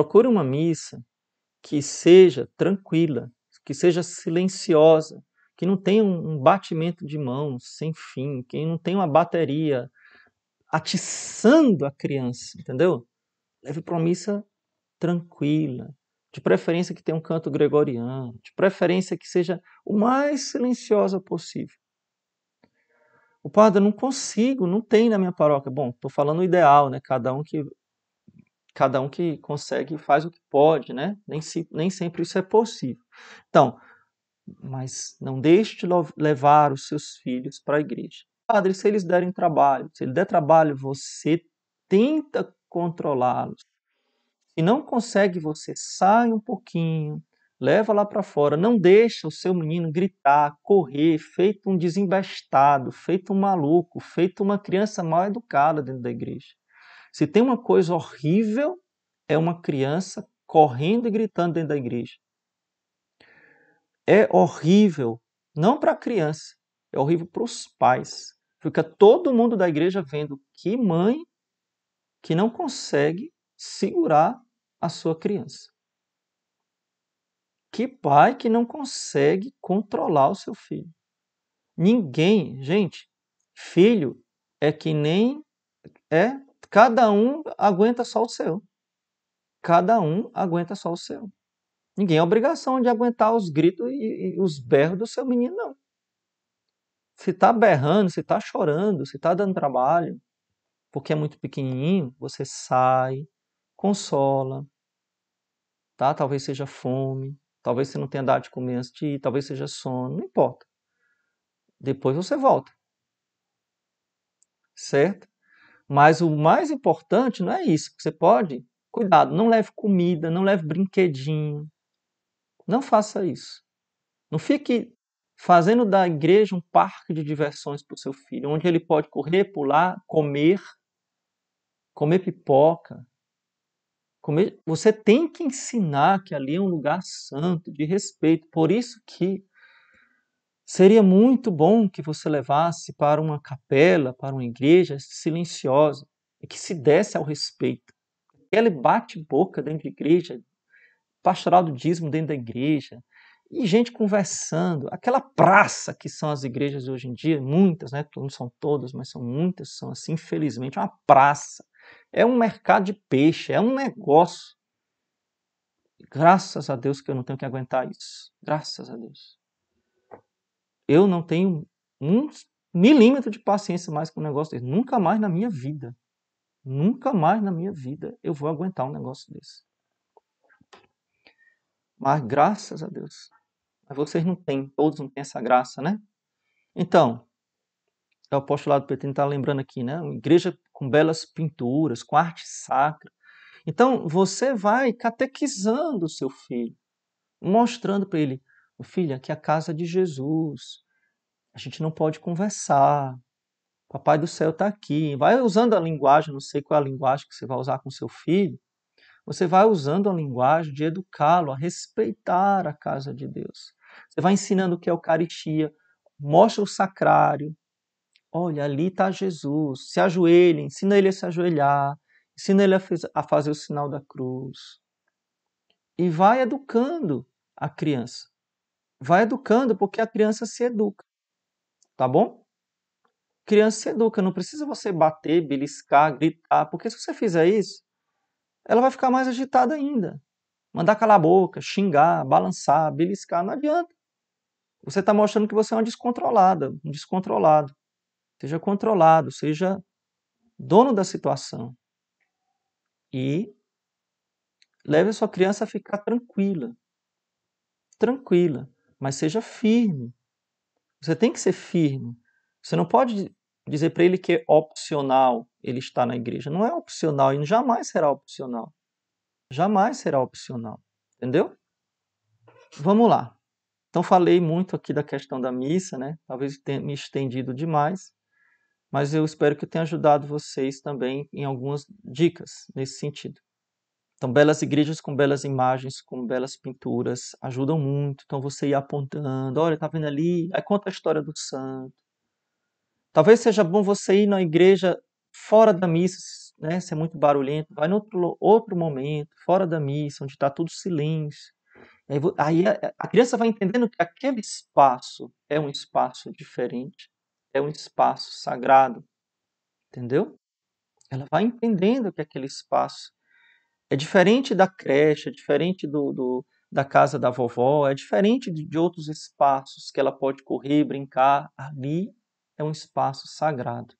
Procure uma missa que seja tranquila, que seja silenciosa, que não tenha um batimento de mãos sem fim, que não tenha uma bateria atiçando a criança, entendeu? Leve para uma missa tranquila, de preferência que tenha um canto gregoriano, de preferência que seja o mais silenciosa possível. O padre, eu não consigo, não tem na minha paróquia. Bom, estou falando o ideal, né? Cada um que cada um que consegue faz o que pode, né? Nem, se, nem sempre isso é possível. Então, mas não deixe de levar os seus filhos para a igreja. Padre, se eles derem trabalho, se ele der trabalho, você tenta controlá-los. Se não consegue, você sai um pouquinho, leva lá para fora, não deixa o seu menino gritar, correr, feito um desembestado, feito um maluco, feito uma criança mal educada dentro da igreja. Se tem uma coisa horrível, é uma criança correndo e gritando dentro da igreja. É horrível, não para a criança, é horrível para os pais. Fica todo mundo da igreja vendo que mãe que não consegue segurar a sua criança. Que pai que não consegue controlar o seu filho. Ninguém, gente, filho é que nem é Cada um aguenta só o seu. Cada um aguenta só o seu. Ninguém é obrigação de aguentar os gritos e, e os berros do seu menino, não. Se tá berrando, se tá chorando, se tá dando trabalho, porque é muito pequenininho, você sai, consola, tá? Talvez seja fome, talvez você não tenha dado de comer antes de ir, talvez seja sono, não importa. Depois você volta. Certo? Mas o mais importante não é isso. Você pode, cuidado, não leve comida, não leve brinquedinho. Não faça isso. Não fique fazendo da igreja um parque de diversões para o seu filho, onde ele pode correr, pular, comer, comer pipoca. Comer... Você tem que ensinar que ali é um lugar santo, de respeito. Por isso que Seria muito bom que você levasse para uma capela, para uma igreja silenciosa, e que se desse ao respeito. Aquele bate-boca dentro da igreja, pastoral do dízimo dentro da igreja, e gente conversando, aquela praça que são as igrejas hoje em dia, muitas, né? não são todas, mas são muitas, são assim, infelizmente, é uma praça. É um mercado de peixe, é um negócio. Graças a Deus que eu não tenho que aguentar isso. Graças a Deus eu não tenho um milímetro de paciência mais com um negócio desse. Nunca mais na minha vida. Nunca mais na minha vida eu vou aguentar um negócio desse. Mas graças a Deus. Mas vocês não têm, todos não têm essa graça, né? Então, é o apostolado PT está lembrando aqui, né? Uma igreja com belas pinturas, com arte sacra. Então, você vai catequizando o seu filho, mostrando para ele filha, aqui é a casa de Jesus, a gente não pode conversar, papai do céu está aqui. Vai usando a linguagem, não sei qual é a linguagem que você vai usar com seu filho, você vai usando a linguagem de educá-lo a respeitar a casa de Deus. Você vai ensinando o que é Eucaristia, mostra o sacrário. Olha, ali está Jesus. Se ajoelha, ensina ele a se ajoelhar, ensina ele a fazer o sinal da cruz. E vai educando a criança. Vai educando, porque a criança se educa. Tá bom? Criança se educa, não precisa você bater, beliscar, gritar, porque se você fizer isso, ela vai ficar mais agitada ainda. Mandar calar a boca, xingar, balançar, beliscar, não adianta. Você está mostrando que você é uma descontrolada, um descontrolado. Seja controlado, seja dono da situação. E leve a sua criança a ficar tranquila. Tranquila mas seja firme. Você tem que ser firme. Você não pode dizer para ele que é opcional ele estar na igreja. Não é opcional e jamais será opcional. Jamais será opcional. Entendeu? Vamos lá. Então falei muito aqui da questão da missa, né? Talvez tenha me estendido demais, mas eu espero que tenha ajudado vocês também em algumas dicas nesse sentido. Então, belas igrejas com belas imagens, com belas pinturas, ajudam muito. Então, você ir apontando, olha, tá vendo ali? Aí conta a história do santo. Talvez seja bom você ir na igreja fora da missa, né? Se é muito barulhento, vai em outro, outro momento, fora da missa, onde está tudo silêncio. Aí, a, a criança vai entendendo que aquele espaço é um espaço diferente, é um espaço sagrado, entendeu? Ela vai entendendo que aquele espaço é diferente da creche, é diferente do, do da casa da vovó, é diferente de, de outros espaços que ela pode correr, brincar. Ali é um espaço sagrado.